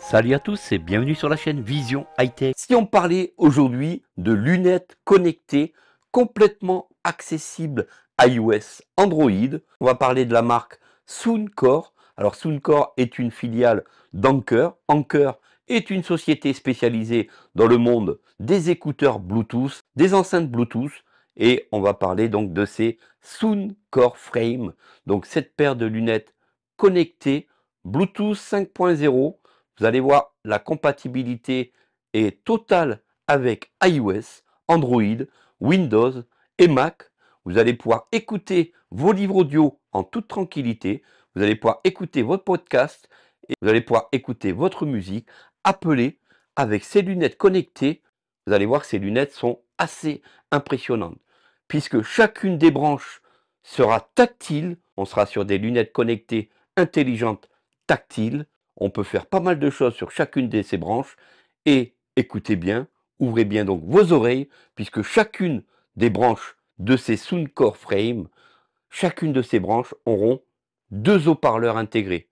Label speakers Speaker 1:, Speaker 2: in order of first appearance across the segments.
Speaker 1: Salut à tous et bienvenue sur la chaîne Vision Hightech Si on parlait aujourd'hui de lunettes connectées complètement accessibles iOS Android, on va parler de la marque Sooncore. Alors Sooncore est une filiale d'Anker. Anker est une société spécialisée dans le monde des écouteurs Bluetooth, des enceintes Bluetooth et on va parler donc de ces Sooncore Frame. Donc cette paire de lunettes connectées Bluetooth 5.0 vous allez voir, la compatibilité est totale avec iOS, Android, Windows et Mac. Vous allez pouvoir écouter vos livres audio en toute tranquillité. Vous allez pouvoir écouter votre podcast et vous allez pouvoir écouter votre musique, appelée avec ces lunettes connectées. Vous allez voir que ces lunettes sont assez impressionnantes puisque chacune des branches sera tactile. On sera sur des lunettes connectées intelligentes tactiles on peut faire pas mal de choses sur chacune de ces branches. Et écoutez bien, ouvrez bien donc vos oreilles, puisque chacune des branches de ces Soundcore Frame, chacune de ces branches auront deux haut-parleurs intégrés.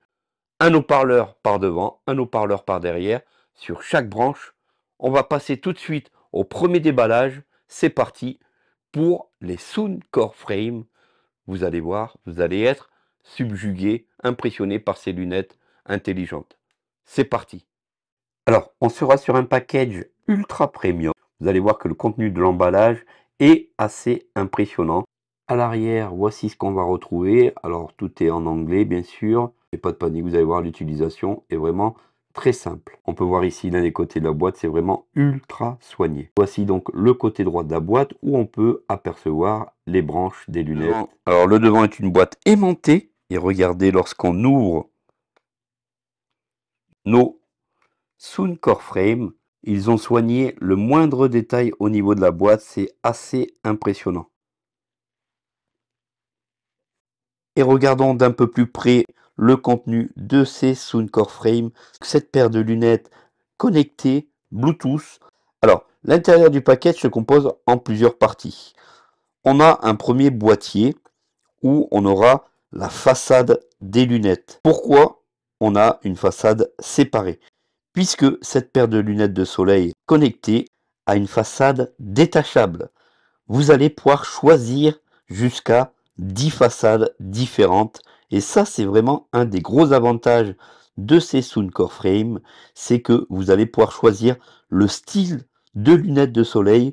Speaker 1: Un haut-parleur par devant, un haut-parleur par derrière, sur chaque branche. On va passer tout de suite au premier déballage. C'est parti pour les Soundcore Frame. Vous allez voir, vous allez être subjugué, impressionné par ces lunettes intelligente. C'est parti Alors, on sera sur un package ultra premium. Vous allez voir que le contenu de l'emballage est assez impressionnant. À l'arrière, voici ce qu'on va retrouver. Alors, tout est en anglais, bien sûr. Et pas de panique, vous allez voir, l'utilisation est vraiment très simple. On peut voir ici l'un des côtés de la boîte, c'est vraiment ultra soigné. Voici donc le côté droit de la boîte où on peut apercevoir les branches des lunettes. Alors, le devant est une boîte aimantée. Et regardez, lorsqu'on ouvre nos Soon Core Frame, ils ont soigné le moindre détail au niveau de la boîte, c'est assez impressionnant. Et regardons d'un peu plus près le contenu de ces core Frame, cette paire de lunettes connectées Bluetooth. Alors, l'intérieur du paquet se compose en plusieurs parties. On a un premier boîtier où on aura la façade des lunettes. Pourquoi on a une façade séparée, puisque cette paire de lunettes de soleil connectée à une façade détachable. Vous allez pouvoir choisir jusqu'à 10 façades différentes, et ça c'est vraiment un des gros avantages de ces Suncore Frame, c'est que vous allez pouvoir choisir le style de lunettes de soleil,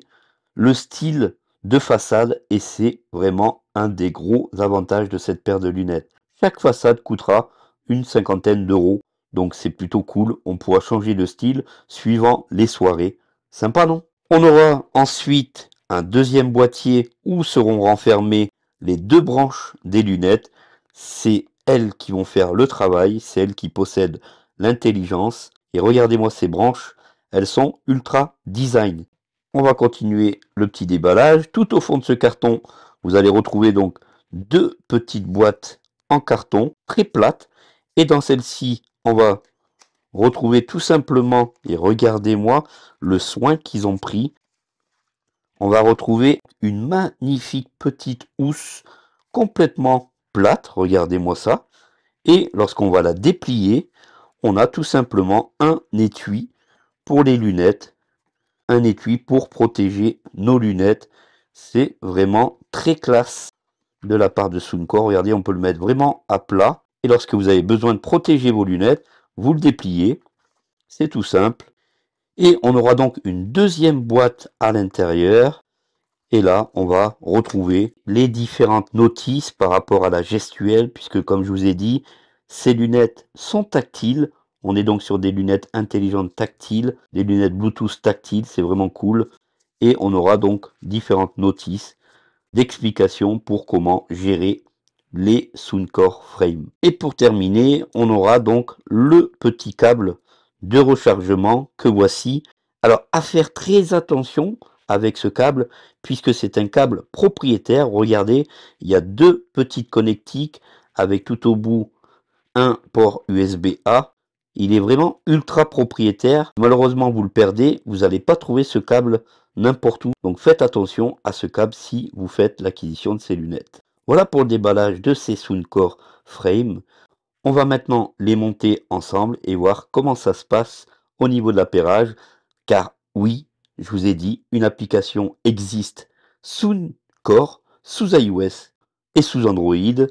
Speaker 1: le style de façade, et c'est vraiment un des gros avantages de cette paire de lunettes. Chaque façade coûtera une cinquantaine d'euros. Donc c'est plutôt cool, on pourra changer de style suivant les soirées. Sympa non On aura ensuite un deuxième boîtier où seront renfermées les deux branches des lunettes. C'est elles qui vont faire le travail, c'est elles qui possèdent l'intelligence. Et regardez-moi ces branches, elles sont ultra design. On va continuer le petit déballage. Tout au fond de ce carton, vous allez retrouver donc deux petites boîtes en carton très plates et dans celle-ci, on va retrouver tout simplement, et regardez-moi le soin qu'ils ont pris. On va retrouver une magnifique petite housse complètement plate, regardez-moi ça. Et lorsqu'on va la déplier, on a tout simplement un étui pour les lunettes, un étui pour protéger nos lunettes. C'est vraiment très classe de la part de Suncor. Regardez, on peut le mettre vraiment à plat. Et lorsque vous avez besoin de protéger vos lunettes, vous le dépliez. C'est tout simple. Et on aura donc une deuxième boîte à l'intérieur. Et là, on va retrouver les différentes notices par rapport à la gestuelle, puisque comme je vous ai dit, ces lunettes sont tactiles. On est donc sur des lunettes intelligentes tactiles, des lunettes Bluetooth tactiles, c'est vraiment cool. Et on aura donc différentes notices d'explications pour comment gérer les Suncore Frame. Et pour terminer, on aura donc le petit câble de rechargement que voici. Alors à faire très attention avec ce câble puisque c'est un câble propriétaire. Regardez, il y a deux petites connectiques avec tout au bout un port USB-A. Il est vraiment ultra propriétaire. Malheureusement, vous le perdez. Vous n'allez pas trouver ce câble n'importe où. Donc faites attention à ce câble si vous faites l'acquisition de ces lunettes. Voilà pour le déballage de ces Soundcore Frame. On va maintenant les monter ensemble et voir comment ça se passe au niveau de l'appairage. Car oui, je vous ai dit, une application existe Soundcore sous iOS et sous Android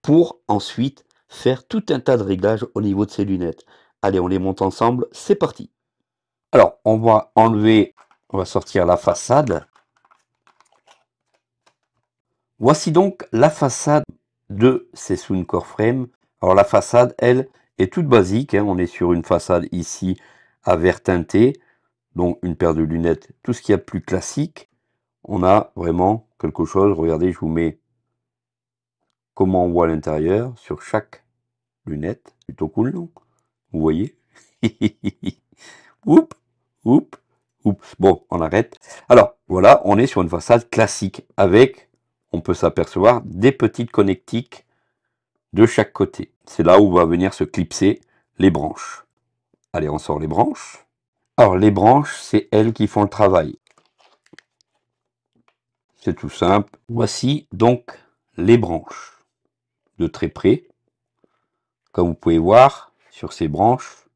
Speaker 1: pour ensuite faire tout un tas de réglages au niveau de ces lunettes. Allez, on les monte ensemble, c'est parti. Alors, on va enlever, on va sortir la façade. Voici donc la façade de ces core frame. Alors la façade, elle, est toute basique. Hein. On est sur une façade ici à vert teinté, donc une paire de lunettes, tout ce qu'il y a de plus classique. On a vraiment quelque chose, regardez, je vous mets comment on voit l'intérieur sur chaque lunette. Plutôt cool, non Vous voyez Oup, oup, oups. Bon, on arrête. Alors, voilà, on est sur une façade classique avec on peut s'apercevoir des petites connectiques de chaque côté. C'est là où va venir se clipser les branches. Allez, on sort les branches. Alors, les branches, c'est elles qui font le travail. C'est tout simple. Voici donc les branches de très près. Comme vous pouvez voir, sur ces branches,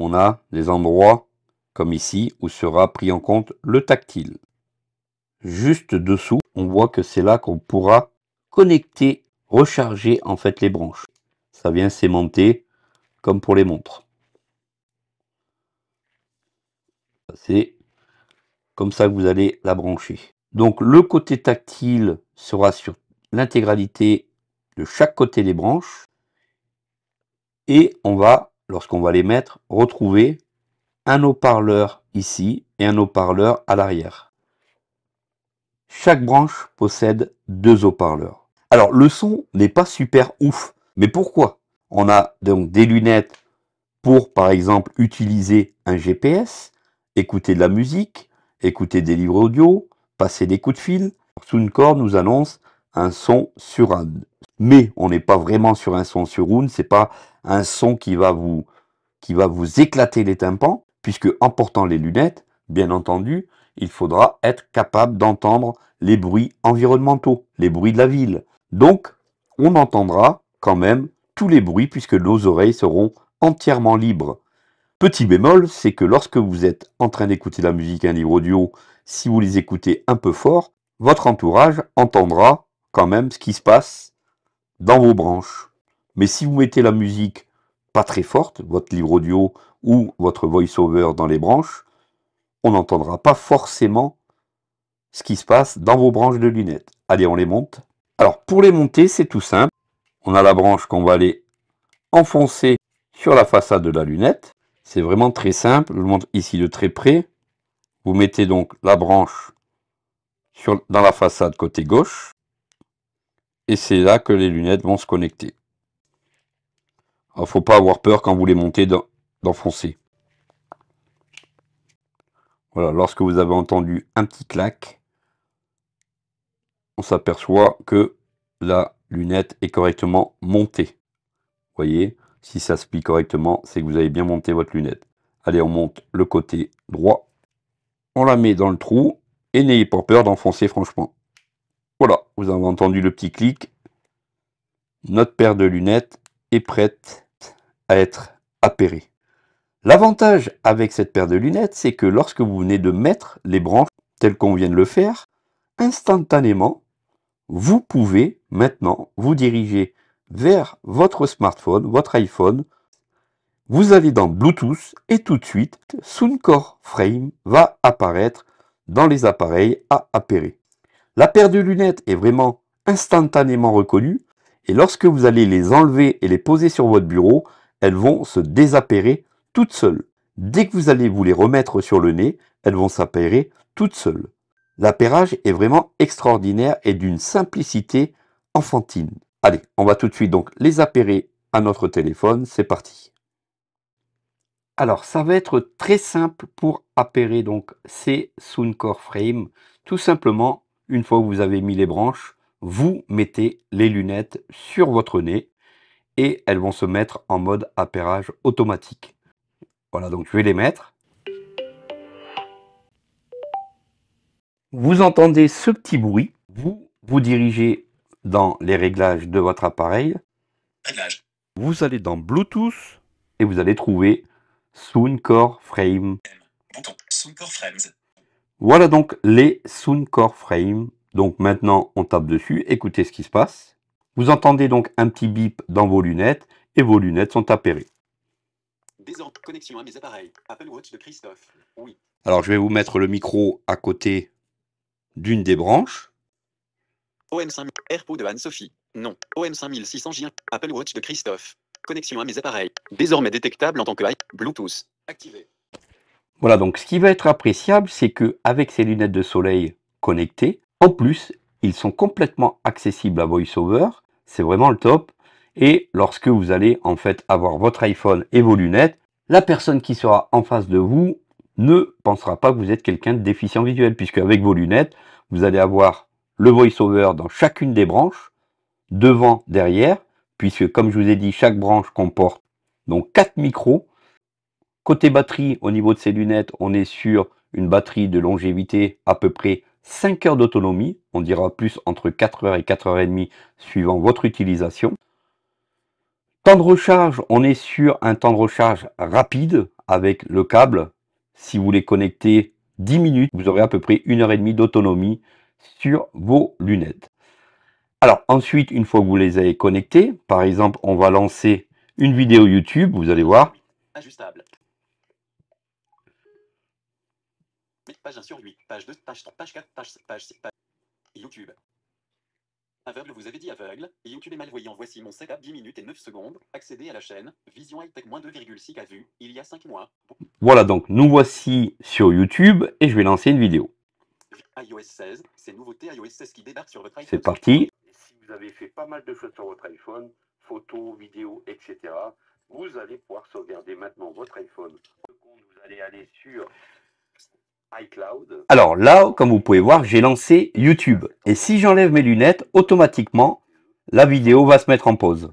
Speaker 1: on a des endroits comme ici où sera pris en compte le tactile. Juste dessous, on voit que c'est là qu'on pourra connecter, recharger en fait les branches. Ça vient s'aimanter comme pour les montres. C'est comme ça que vous allez la brancher. Donc le côté tactile sera sur l'intégralité de chaque côté des branches. Et on va, lorsqu'on va les mettre, retrouver un haut-parleur ici et un haut-parleur à l'arrière. Chaque branche possède deux haut-parleurs. Alors le son n'est pas super ouf, mais pourquoi On a donc des lunettes pour par exemple utiliser un GPS, écouter de la musique, écouter des livres audio, passer des coups de fil. Soundcore nous annonce un son sur un. Mais on n'est pas vraiment sur un son sur une, c'est pas un son qui va vous qui va vous éclater les tympans, puisque en portant les lunettes, bien entendu, il faudra être capable d'entendre les bruits environnementaux, les bruits de la ville. Donc, on entendra quand même tous les bruits puisque nos oreilles seront entièrement libres. Petit bémol, c'est que lorsque vous êtes en train d'écouter la musique à un livre audio, si vous les écoutez un peu fort, votre entourage entendra quand même ce qui se passe dans vos branches. Mais si vous mettez la musique pas très forte, votre livre audio ou votre voice-over dans les branches, on n'entendra pas forcément ce qui se passe dans vos branches de lunettes. Allez, on les monte. Alors, pour les monter, c'est tout simple. On a la branche qu'on va aller enfoncer sur la façade de la lunette. C'est vraiment très simple. Je vous montre ici de très près. Vous mettez donc la branche dans la façade côté gauche. Et c'est là que les lunettes vont se connecter. Il ne faut pas avoir peur quand vous les montez d'enfoncer lorsque vous avez entendu un petit clac, on s'aperçoit que la lunette est correctement montée. Vous voyez, si ça se plie correctement, c'est que vous avez bien monté votre lunette. Allez, on monte le côté droit. On la met dans le trou et n'ayez pas peur d'enfoncer franchement. Voilà, vous avez entendu le petit clic. Notre paire de lunettes est prête à être appairée. L'avantage avec cette paire de lunettes, c'est que lorsque vous venez de mettre les branches telles qu'on vient de le faire, instantanément, vous pouvez maintenant vous diriger vers votre smartphone, votre iPhone. Vous allez dans Bluetooth et tout de suite, SunCore Frame va apparaître dans les appareils à appairer. La paire de lunettes est vraiment instantanément reconnue et lorsque vous allez les enlever et les poser sur votre bureau, elles vont se désappairer toutes seules. Dès que vous allez vous les remettre sur le nez, elles vont s'appairer toutes seules. L'appairage est vraiment extraordinaire et d'une simplicité enfantine. Allez, on va tout de suite donc les appairer à notre téléphone, c'est parti. Alors ça va être très simple pour appairer donc ces Soundcore Frame. Tout simplement, une fois que vous avez mis les branches, vous mettez les lunettes sur votre nez et elles vont se mettre en mode appairage automatique. Voilà, donc je vais les mettre. Vous entendez ce petit bruit. Vous vous dirigez dans les réglages de votre appareil. Réglage. Vous allez dans Bluetooth et vous allez trouver Soundcore Frame. Voilà donc les Soundcore Frame. Donc maintenant, on tape dessus, écoutez ce qui se passe. Vous entendez donc un petit bip dans vos lunettes et vos lunettes sont appairées. Désordre.
Speaker 2: Connexion à mes appareils. Apple Watch de Christophe. Oui.
Speaker 1: Alors, je vais vous mettre le micro à côté d'une des branches.
Speaker 2: OM5000. AirPod de Anne-Sophie. Non. om 5600 j Apple Watch de Christophe. Connexion à mes appareils. Désormais détectable en tant que Bluetooth. Activé.
Speaker 1: Voilà donc ce qui va être appréciable, c'est que avec ces lunettes de soleil connectées, en plus, ils sont complètement accessibles à VoiceOver. C'est vraiment le top. Et lorsque vous allez en fait avoir votre iPhone et vos lunettes, la personne qui sera en face de vous ne pensera pas que vous êtes quelqu'un de déficient visuel, puisque avec vos lunettes, vous allez avoir le VoiceOver dans chacune des branches, devant, derrière, puisque comme je vous ai dit, chaque branche comporte donc 4 micros. Côté batterie, au niveau de ces lunettes, on est sur une batterie de longévité à peu près 5 heures d'autonomie, on dira plus entre 4 heures et 4 heures et demie suivant votre utilisation. Temps de recharge, on est sur un temps de recharge rapide avec le câble. Si vous les connectez 10 minutes, vous aurez à peu près 1 et demie d'autonomie sur vos lunettes. Alors ensuite, une fois que vous les avez connectées, par exemple, on va lancer une vidéo YouTube, vous allez voir. Ajustable.
Speaker 2: Page 1 sur 8, page 2, page 3, page 4, page 5, page 6, page YouTube. Aveugle, vous avez dit aveugle, et YouTube est malvoyant. Voici mon setup 10 minutes et 9 secondes. Accédez à la chaîne Vision High Tech 2,6 à vue, il y a 5 mois.
Speaker 1: Voilà donc, nous voici sur YouTube et je vais lancer une vidéo. iOS 16, c'est nouveautés iOS 16 qui débarquent sur votre iPhone. C'est parti. Si vous avez fait pas mal de choses sur votre iPhone, photos, vidéos, etc., vous allez pouvoir sauvegarder maintenant votre iPhone. Vous allez aller sur alors là, comme vous pouvez voir, j'ai lancé YouTube. Et si j'enlève mes lunettes, automatiquement, la vidéo va se mettre en pause.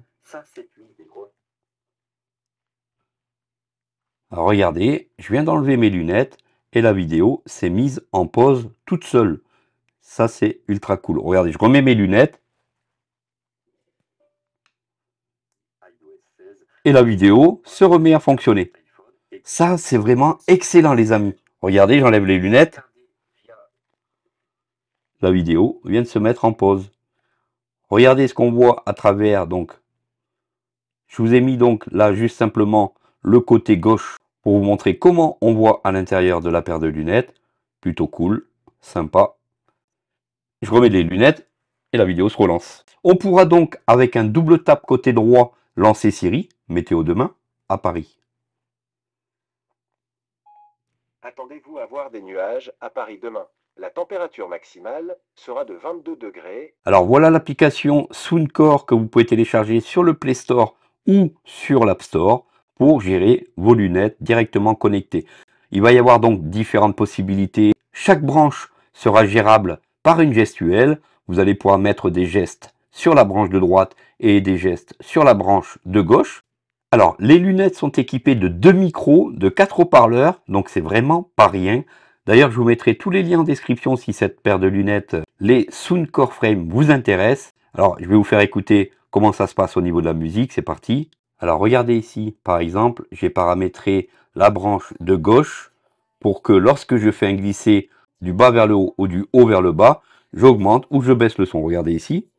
Speaker 1: regardez, je viens d'enlever mes lunettes et la vidéo s'est mise en pause toute seule. Ça, c'est ultra cool. Regardez, je remets mes lunettes. Et la vidéo se remet à fonctionner. Ça, c'est vraiment excellent, les amis. Regardez, j'enlève les lunettes. La vidéo vient de se mettre en pause. Regardez ce qu'on voit à travers, donc. Je vous ai mis donc là juste simplement le côté gauche pour vous montrer comment on voit à l'intérieur de la paire de lunettes. Plutôt cool, sympa. Je remets les lunettes et la vidéo se relance. On pourra donc, avec un double tap côté droit, lancer Siri, météo demain, à Paris.
Speaker 2: Attendez-vous à voir des nuages à Paris demain. La température maximale sera de 22 degrés.
Speaker 1: Alors voilà l'application Soundcore que vous pouvez télécharger sur le Play Store ou sur l'App Store pour gérer vos lunettes directement connectées. Il va y avoir donc différentes possibilités. Chaque branche sera gérable par une gestuelle. Vous allez pouvoir mettre des gestes sur la branche de droite et des gestes sur la branche de gauche. Alors, les lunettes sont équipées de deux micros, de quatre haut-parleurs, donc c'est vraiment pas rien. D'ailleurs, je vous mettrai tous les liens en description si cette paire de lunettes, les Core Frame, vous intéresse. Alors, je vais vous faire écouter comment ça se passe au niveau de la musique, c'est parti. Alors, regardez ici, par exemple, j'ai paramétré la branche de gauche pour que lorsque je fais un glisser du bas vers le haut ou du haut vers le bas, j'augmente ou je baisse le son. Regardez ici.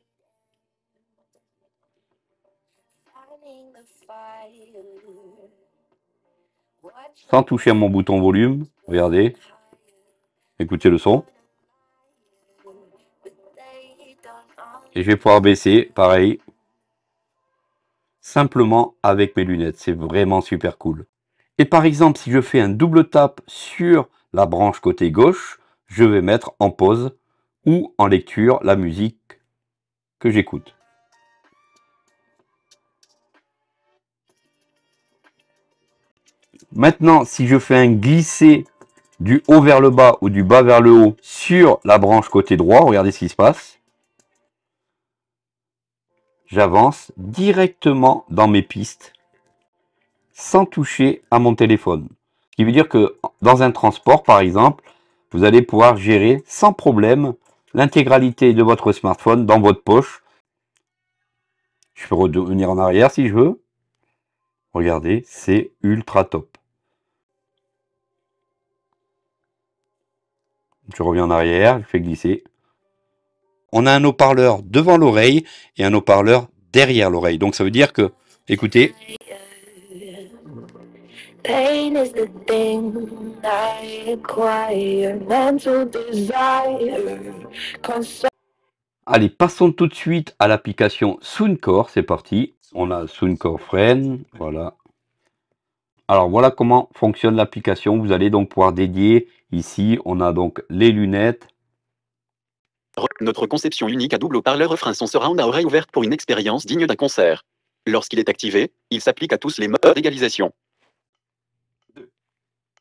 Speaker 1: sans toucher à mon bouton volume. Regardez. Écoutez le son. Et je vais pouvoir baisser, pareil, simplement avec mes lunettes. C'est vraiment super cool. Et par exemple, si je fais un double tap sur la branche côté gauche, je vais mettre en pause ou en lecture la musique que j'écoute. Maintenant, si je fais un glisser du haut vers le bas ou du bas vers le haut sur la branche côté droit, regardez ce qui se passe. J'avance directement dans mes pistes sans toucher à mon téléphone. Ce qui veut dire que dans un transport, par exemple, vous allez pouvoir gérer sans problème l'intégralité de votre smartphone dans votre poche. Je peux revenir en arrière si je veux. Regardez, c'est ultra top. Tu reviens en arrière, tu fais glisser. On a un haut-parleur devant l'oreille et un haut-parleur derrière l'oreille. Donc ça veut dire que, écoutez. Allez, passons tout de suite à l'application Soundcore. C'est parti. On a Soundcore Friend. Voilà, alors voilà comment fonctionne l'application. Vous allez donc pouvoir dédier ici, on a donc les lunettes.
Speaker 2: Notre conception unique à double haut-parleur offre son surround à oreille ouverte pour une expérience digne d'un concert. Lorsqu'il est activé, il s'applique à tous les modes d'égalisation. 2,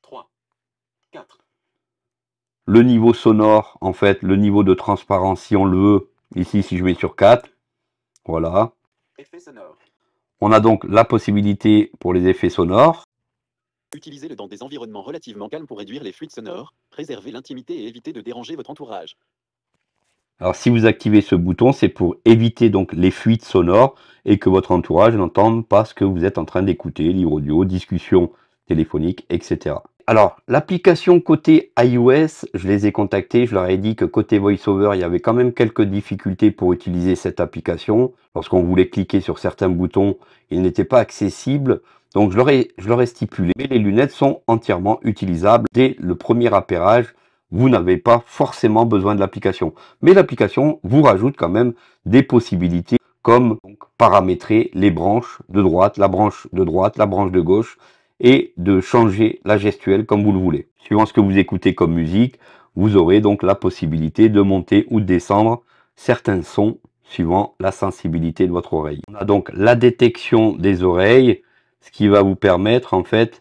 Speaker 2: 3,
Speaker 1: 4. Le niveau sonore, en fait, le niveau de transparence, si on le veut, ici, si je mets sur 4, voilà. On a donc la possibilité pour les effets sonores.
Speaker 2: Utilisez-le dans des environnements relativement calmes pour réduire les fuites sonores, préserver l'intimité et éviter de déranger votre entourage.
Speaker 1: Alors si vous activez ce bouton, c'est pour éviter donc les fuites sonores et que votre entourage n'entende pas ce que vous êtes en train d'écouter, livre audio, discussion téléphonique, etc. Alors, l'application côté iOS, je les ai contactés, je leur ai dit que côté VoiceOver, il y avait quand même quelques difficultés pour utiliser cette application. Lorsqu'on voulait cliquer sur certains boutons, ils n'étaient pas accessibles. Donc je leur, ai, stipulé, mais les lunettes sont entièrement utilisables dès le premier appairage. Vous n'avez pas forcément besoin de l'application. Mais l'application vous rajoute quand même des possibilités comme paramétrer les branches de droite, la branche de droite, la branche de gauche et de changer la gestuelle comme vous le voulez. Suivant ce que vous écoutez comme musique, vous aurez donc la possibilité de monter ou de descendre certains sons suivant la sensibilité de votre oreille. On a donc la détection des oreilles, ce qui va vous permettre en fait,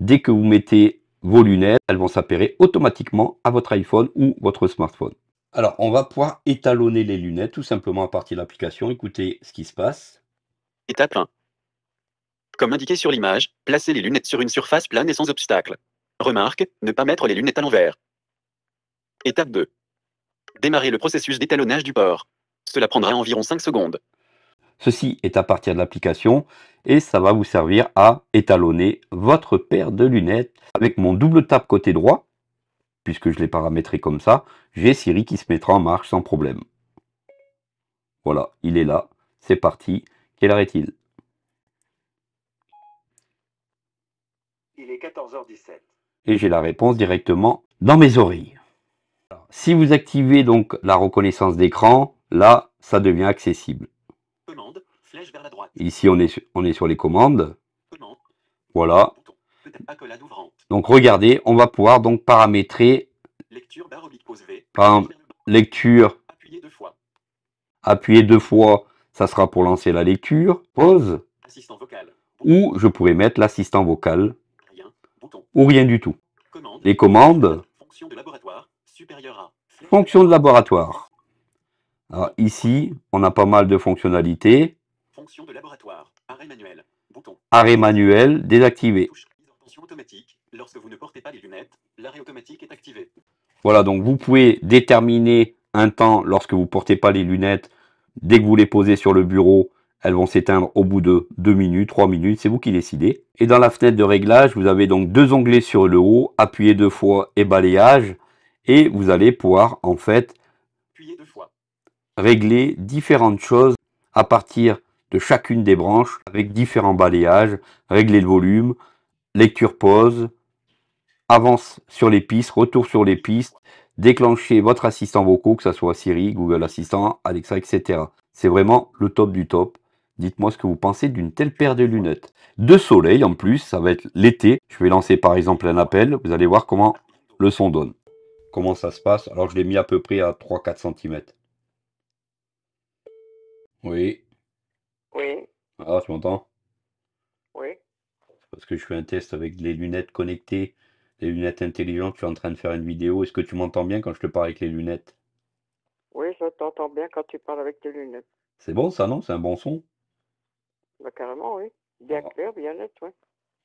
Speaker 1: dès que vous mettez vos lunettes, elles vont s'appairer automatiquement à votre iPhone ou votre smartphone. Alors, on va pouvoir étalonner les lunettes tout simplement à partir de l'application. Écoutez ce qui se passe.
Speaker 2: Étape 1. Comme indiqué sur l'image, placez les lunettes sur une surface plane et sans obstacle. Remarque, ne pas mettre les lunettes à l'envers. Étape 2. Démarrez le processus d'étalonnage du port. Cela prendra environ 5 secondes.
Speaker 1: Ceci est à partir de l'application et ça va vous servir à étalonner votre paire de lunettes. Avec mon double tap côté droit, puisque je l'ai paramétré comme ça, j'ai Siri qui se mettra en marche sans problème. Voilà, il est là, c'est parti. Quelle heure est-il
Speaker 2: Il est 14h17.
Speaker 1: Et j'ai la réponse directement dans mes oreilles. si vous activez donc la reconnaissance d'écran, là, ça devient accessible. Ici, on est, on est sur les commandes. Voilà. Donc, regardez, on va pouvoir donc paramétrer. Par lecture. Appuyer deux fois. ça sera pour lancer la lecture. Pause. Ou je pourrais mettre l'assistant vocal. Ou rien du tout. Les commandes. Fonction de laboratoire. Ah, ici, on a pas mal de fonctionnalités
Speaker 2: de laboratoire. Arrêt manuel.
Speaker 1: Bouton. Arrêt manuel désactivé.
Speaker 2: Lorsque vous ne portez pas les lunettes, l'arrêt automatique est activé.
Speaker 1: Voilà, donc vous pouvez déterminer un temps lorsque vous ne portez pas les lunettes. Dès que vous les posez sur le bureau, elles vont s'éteindre au bout de 2 minutes, 3 minutes, c'est vous qui décidez. Et dans la fenêtre de réglage, vous avez donc deux onglets sur le haut, appuyez deux fois et balayage. Et vous allez pouvoir en fait régler différentes choses à partir de chacune des branches avec différents balayages, régler le volume, lecture pause, avance sur les pistes, retour sur les pistes, déclencher votre assistant vocal, que ce soit Siri, Google Assistant, Alexa, etc. C'est vraiment le top du top. Dites-moi ce que vous pensez d'une telle paire de lunettes. De soleil en plus, ça va être l'été. Je vais lancer par exemple un appel, vous allez voir comment le son donne. Comment ça se passe Alors je l'ai mis à peu près à 3-4 cm. Oui, oui. Ah, tu m'entends? Oui. C'est parce que je fais un test avec les lunettes connectées, les lunettes intelligentes. Je suis en train de faire une vidéo. Est-ce que tu m'entends bien quand je te parle avec les lunettes? Oui, je t'entends bien quand tu parles avec tes lunettes. C'est bon ça, non? C'est un bon son? Bah, carrément, oui. Bien ah. clair, bien net, oui.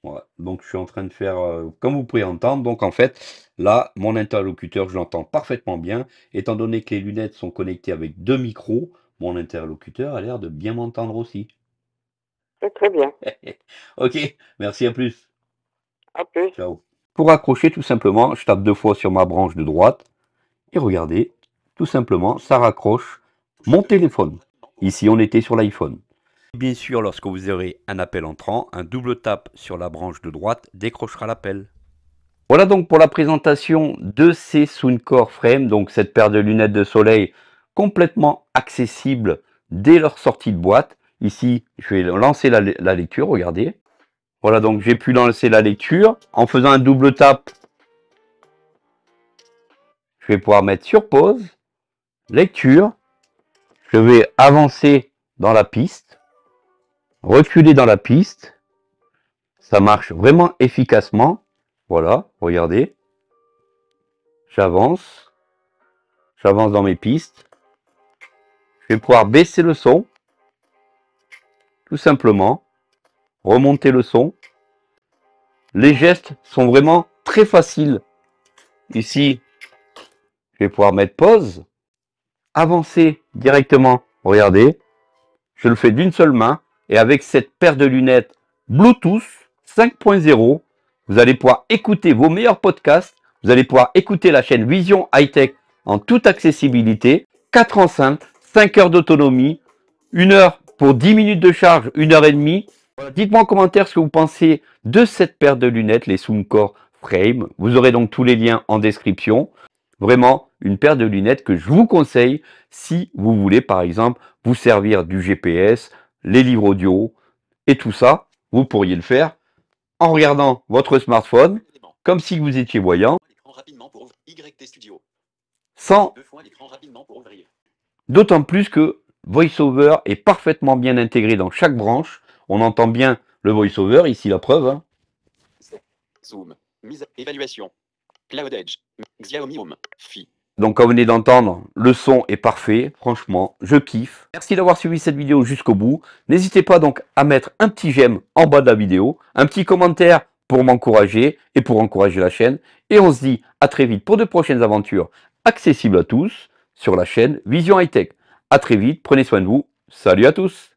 Speaker 1: Ouais. Donc je suis en train de faire, euh, comme vous pouvez entendre, donc en fait, là, mon interlocuteur, je l'entends parfaitement bien. Étant donné que les lunettes sont connectées avec deux micros, mon interlocuteur a l'air de bien m'entendre aussi. C'est très bien. ok, merci, à plus. À plus. Ciao. Pour raccrocher, tout simplement, je tape deux fois sur ma branche de droite. Et regardez, tout simplement, ça raccroche mon téléphone. Ici, on était sur l'iPhone. Bien sûr, lorsque vous aurez un appel entrant, un double tap sur la branche de droite décrochera l'appel. Voilà donc pour la présentation de ces Suncore Frame, donc cette paire de lunettes de soleil complètement accessible dès leur sortie de boîte. Ici, je vais lancer la, lecture, regardez. Voilà, donc j'ai pu lancer la lecture. En faisant un double tap, je vais pouvoir mettre sur pause, lecture. Je vais avancer dans la piste, reculer dans la piste. Ça marche vraiment efficacement. Voilà, regardez. J'avance. J'avance dans mes pistes pouvoir baisser le son, tout simplement, remonter le son. Les gestes sont vraiment très faciles. Ici, je vais pouvoir mettre pause, avancer directement, regardez. Je le fais d'une seule main et avec cette paire de lunettes Bluetooth 5.0, vous allez pouvoir écouter vos meilleurs podcasts, vous allez pouvoir écouter la chaîne Vision High Tech en toute accessibilité, quatre enceintes 5 heures d'autonomie, 1 heure pour 10 minutes de charge, 1 heure et demie. Dites-moi en commentaire ce que vous pensez de cette paire de lunettes, les Suncore Frame. Vous aurez donc tous les liens en description. Vraiment, une paire de lunettes que je vous conseille si vous voulez, par exemple, vous servir du GPS, les livres audio et tout ça. Vous pourriez le faire en regardant votre smartphone, comme si vous étiez voyant, sans D'autant plus que VoiceOver est parfaitement bien intégré dans chaque branche. On entend bien le VoiceOver, ici la preuve. Hein.
Speaker 2: Zoom, évaluation, Cloud Edge, Xiaomi Fi.
Speaker 1: Donc comme vous venez d'entendre, le son est parfait, franchement, je kiffe. Merci d'avoir suivi cette vidéo jusqu'au bout. N'hésitez pas donc à mettre un petit j'aime en bas de la vidéo, un petit commentaire pour m'encourager et pour encourager la chaîne. Et on se dit à très vite pour de prochaines aventures accessibles à tous sur la chaîne Vision Tech. À très vite, prenez soin de vous. Salut à tous